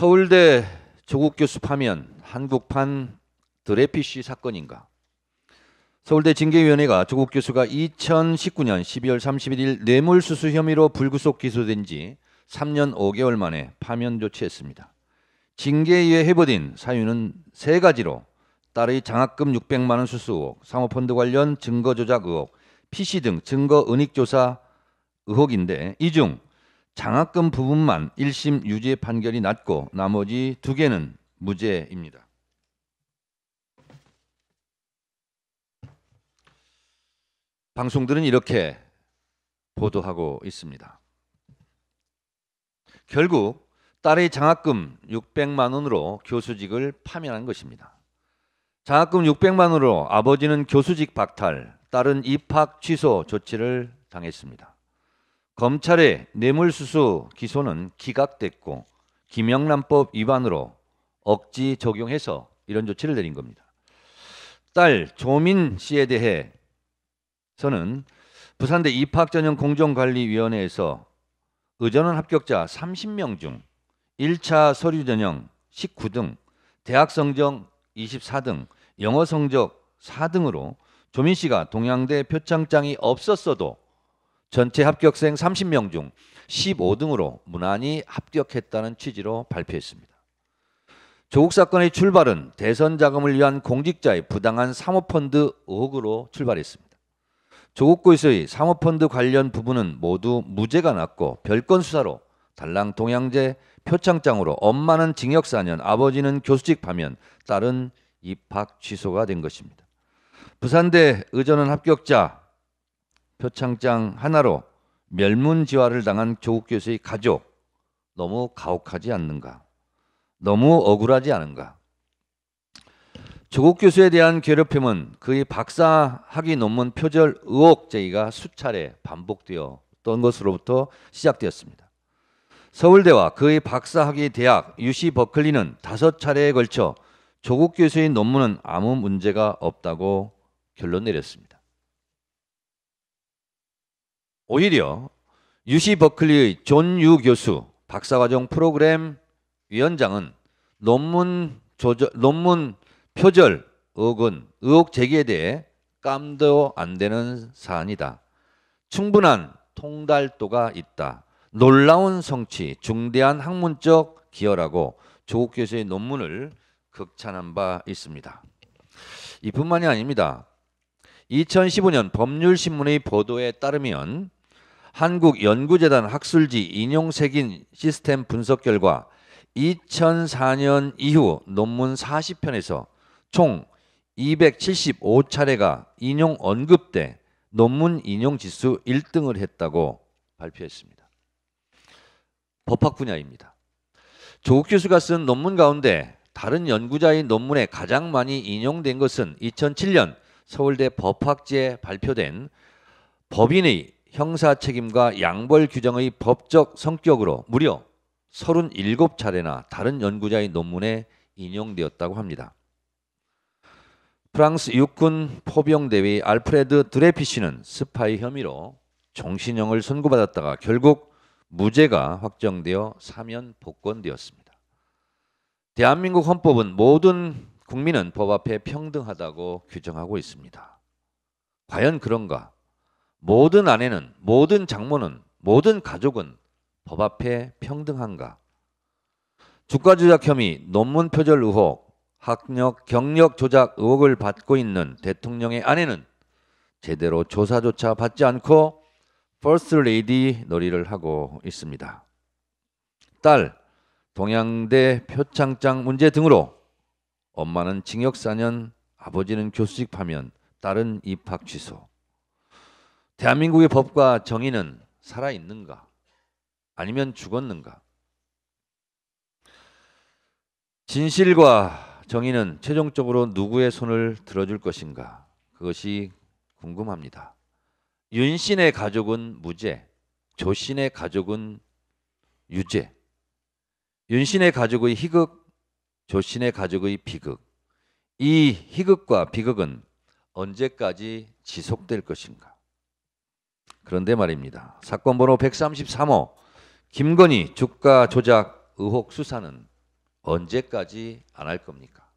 서울대 조국 교수 파면 한국판 드레피쉬 사건인가? 서울대 징계위원회가 조국 교수가 2019년 12월 31일 뇌물수수 혐의로 불구속 기소된 지 3년 5개월 만에 파면 조치했습니다. 징계위에 해버린 사유는 세 가지로 딸의 장학금 600만 원 수수 의혹, 사모펀드 관련 증거 조작 의혹, PC 등 증거 은익 조사 의혹인데 이중 장학금 부분만 1심 유죄 판결이 났고 나머지 두 개는 무죄입니다. 방송들은 이렇게 보도하고 있습니다. 결국 딸의 장학금 600만 원으로 교수직을 파면한 것입니다. 장학금 600만 원으로 아버지는 교수직 박탈, 딸은 입학 취소 조치를 당했습니다. 검찰의 뇌물수수 기소는 기각됐고 김영란법 위반으로 억지 적용해서 이런 조치를 내린 겁니다. 딸 조민 씨에 대해서는 부산대 입학 전형 공정관리위원회에서 의전원 합격자 30명 중 1차 서류 전형 19등, 대학 성적 24등, 영어 성적 4등으로 조민 씨가 동양대 표창장이 없었어도 전체 합격생 30명 중 15등으로 무난히 합격했다는 취지로 발표했습니다. 조국 사건의 출발은 대선 자금을 위한 공직자의 부당한 사모펀드 의혹으로 출발했습니다. 조국고에서의 사모펀드 관련 부분은 모두 무죄가 났고 별건 수사로 달랑 동양제 표창장으로 엄마는 징역 4년, 아버지는 교수직 파면, 딸은 입학 취소가 된 것입니다. 부산대 의전원 합격자 표창장 하나로 멸문지화를 당한 조국 교수의 가족 너무 가혹하지 않는가? 너무 억울하지 않은가? 조국 교수에 대한 괴롭힘은 그의 박사 학위 논문 표절 의혹 제기가 수차례 반복되었던 것으로부터 시작되었습니다. 서울대와 그의 박사 학위 대학 UC 버클리는 다섯 차례에 걸쳐 조국 교수의 논문은 아무 문제가 없다고 결론 내렸습니다. 오히려 유시 버클리의 존 유 교수 박사과정 프로그램 위원장은 논문 조절, 논문 표절 의혹은 의혹 제기에 대해 깜도 안 되는 사안이다. 충분한 통달도가 있다. 놀라운 성취, 중대한 학문적 기여라고 조국 교수의 논문을 극찬한 바 있습니다. 이뿐만이 아닙니다. 2015년 법률신문의 보도에 따르면 한국연구재단 학술지 인용색인 시스템 분석 결과 2004년 이후 논문 40편에서 총 275차례가 인용 언급돼 논문 인용 지수 1등을 했다고 발표했습니다. 법학 분야입니다. 조국 교수가 쓴 논문 가운데 다른 연구자의 논문에 가장 많이 인용된 것은 2007년 서울대 법학지에 발표된 법인의 형사 책임과 양벌 규정의 법적 성격으로 무려 37차례나 다른 연구자의 논문에 인용되었다고 합니다. 프랑스 육군 포병대위 알프레드 드레피시는 스파이 혐의로 종신형을 선고받았다가 결국 무죄가 확정되어 사면 복권되었습니다. 대한민국 헌법은 모든 국민은 법 앞에 평등하다고 규정하고 있습니다. 과연 그런가? 모든 아내는 모든 장모는 모든 가족은 법 앞에 평등한가? 주가 조작 혐의, 논문 표절 의혹, 학력, 경력 조작 의혹을 받고 있는 대통령의 아내는 제대로 조사조차 받지 않고 퍼스트 레이디 놀이를 하고 있습니다. 딸, 동양대 표창장 문제 등으로 엄마는 징역 4년, 아버지는 교수직 파면, 딸은 입학 취소. 대한민국의 법과 정의는 살아 있는가? 아니면 죽었는가? 진실과 정의는 최종적으로 누구의 손을 들어줄 것인가? 그것이 궁금합니다. 윤신의 가족은 무죄, 조신의 가족은 유죄. 윤신의 가족의 희극, 조신의 가족의 비극. 이 희극과 비극은 언제까지 지속될 것인가? 그런데 말입니다. 사건 번호 133호 김건희 주가 조작 의혹 수사는 언제까지 안 할 겁니까?